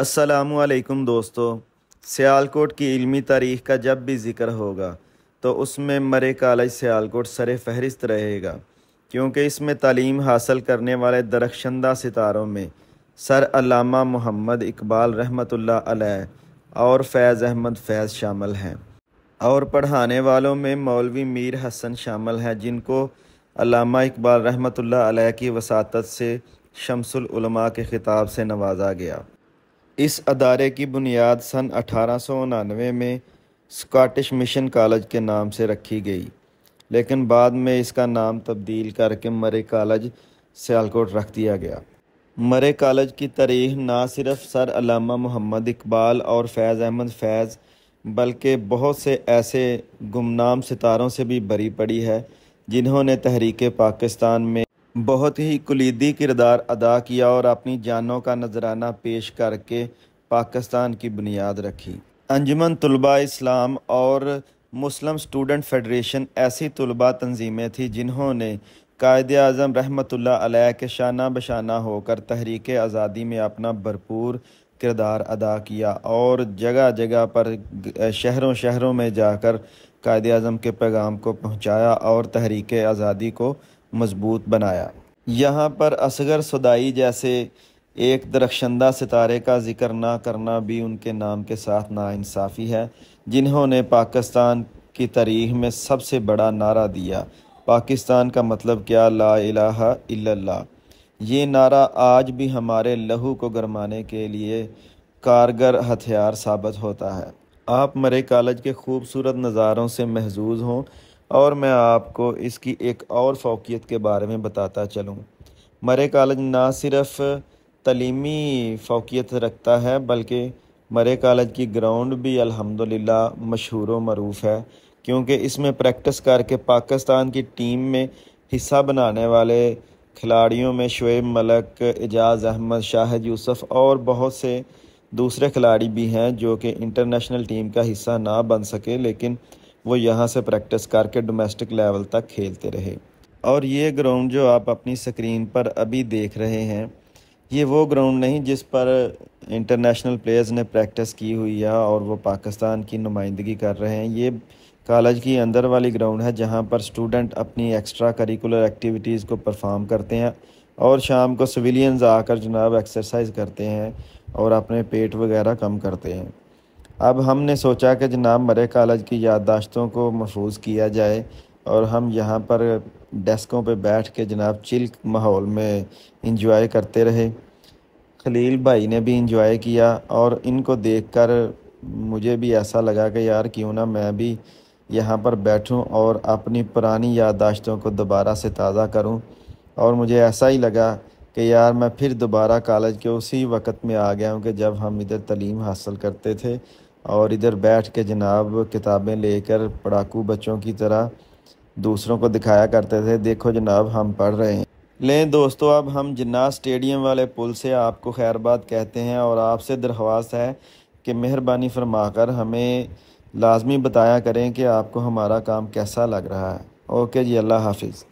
असलकुम दोस्तों सियालकोट की इलमी तारीख़ का जब भी जिक्र होगा तो उसमें मरे कॉलेज सियालकोट सर फहरिस्त रहेगा क्योंकि इसमें तालीम हासिल करने वाले दरख्शंदा सितारों में सर अलामा मोहम्मद इकबाल रहमत और फैज़ अहमद फैज़ शामिल हैं और पढ़ाने वालों में मौलवी मीर हसन शामिल हैं जिनको अलामा इकबाल रहमत ला की वसात से शमसलमा के ख़िताब से नवाजा गया इस अदारे की बुनियाद सन अठारह सौ उनानवे में स्कॉटिश मिशन कॉलेज के नाम से रखी गई लेकिन बाद में इसका नाम तब्दील करके मरे कॉलेज सियालकोट रख दिया गया मरे कॉलेज की तारीख ना सिर्फ सर अलामा मोहम्मद इकबाल और फैज़ अहमद फैज़ बल्कि बहुत से ऐसे गुमनाम सितारों से भी भरी पड़ी है जिन्होंने तहरीक पाकिस्तान में बहुत ही कलीदी किरदार अदा किया और अपनी जानों का नजराना पेश करके पाकिस्तान की बुनियाद रखी अंजमन तलबा इस्लाम और मुस्लिम स्टूडेंट फेडरेशन ऐसी तलबा तंजीमें थीं जिन्होंने कायद अजम रहमत के शाना बशाना होकर तहरीक आज़ादी में अपना भरपूर किरदार अदा किया और जगह जगह पर शहरों शहरों में जाकर कायद अजम के पैगाम को पहुँचाया और तहरीक आज़ादी को मजबूत बनाया यहाँ पर असगर सदाई जैसे एक दरख्शंदा सितारे का जिक्र ना करना भी उनके नाम के साथ नाानसाफ़ी है जिन्होंने पाकिस्तान की तारीख में सबसे बड़ा नारा दिया पाकिस्तान का मतलब क्या ला इलाहा इल्लल्लाह ये नारा आज भी हमारे लहू को गरमाने के लिए कारगर हथियार साबित होता है आप मरे कॉलेज के खूबसूरत नज़ारों से महजूज हों और मैं आपको इसकी एक और फोकियत के बारे में बताता चलूँ मरे कॉलेज ना सिर्फ तलीमी फोकियत रखता है बल्कि मरे कॉलेज की ग्राउंड भी अलहमदिल्ला मशहूर वरूफ मरूफ है क्योंकि इसमें प्रैक्टिस करके पाकिस्तान की टीम में हिस्सा बनाने वाले खिलाड़ियों में शुएब मलक एजाज़ अहमद शाहिद यूसुफ और बहुत से दूसरे खिलाड़ी भी हैं जो कि इंटरनेशनल टीम का हिस्सा ना बन सके लेकिन वो यहाँ से प्रैक्टिस करके डोमेस्टिक लेवल तक खेलते रहे और ये ग्राउंड जो आप अपनी स्क्रीन पर अभी देख रहे हैं ये वो ग्राउंड नहीं जिस पर इंटरनेशनल प्लेयर्स ने प्रैक्टिस की हुई है और वो पाकिस्तान की नुमाइंदगी कर रहे हैं ये कॉलेज की अंदर वाली ग्राउंड है जहाँ पर स्टूडेंट अपनी एक्स्ट्रा करिकुलर एक्टिविटीज़ को परफॉर्म करते हैं और शाम को सिविलियंस आकर जनाब एक्सरसाइज करते हैं और अपने पेट वगैरह कम करते हैं अब हमने सोचा कि जनाब मरे कॉलेज की याददाश्तों को महफूज किया जाए और हम यहाँ पर डेस्कों पर बैठ के जनाब चिल माहौल में इंजॉय करते रहे खलील भाई ने भी इंजॉय किया और इनको देखकर मुझे भी ऐसा लगा कि यार क्यों ना मैं भी यहाँ पर बैठूं और अपनी पुरानी याददाश्तों को दोबारा से ताज़ा करूं और मुझे ऐसा ही लगा कि यार मैं फिर दोबारा कॉलेज के उसी वक्त में आ गया हूँ कि जब हम इधर तलीम हासिल करते थे और इधर बैठ के जनाब किताबें लेकर पढ़ाकू बच्चों की तरह दूसरों को दिखाया करते थे देखो जनाब हम पढ़ रहे हैं लें दोस्तों अब हम जिन्ना स्टेडियम वाले पुल से आपको खैरबाद कहते हैं और आपसे दरख्वास्त है कि मेहरबानी फरमाकर हमें लाजमी बताया करें कि आपको हमारा काम कैसा लग रहा है ओके जी अल्लाह हाफिज़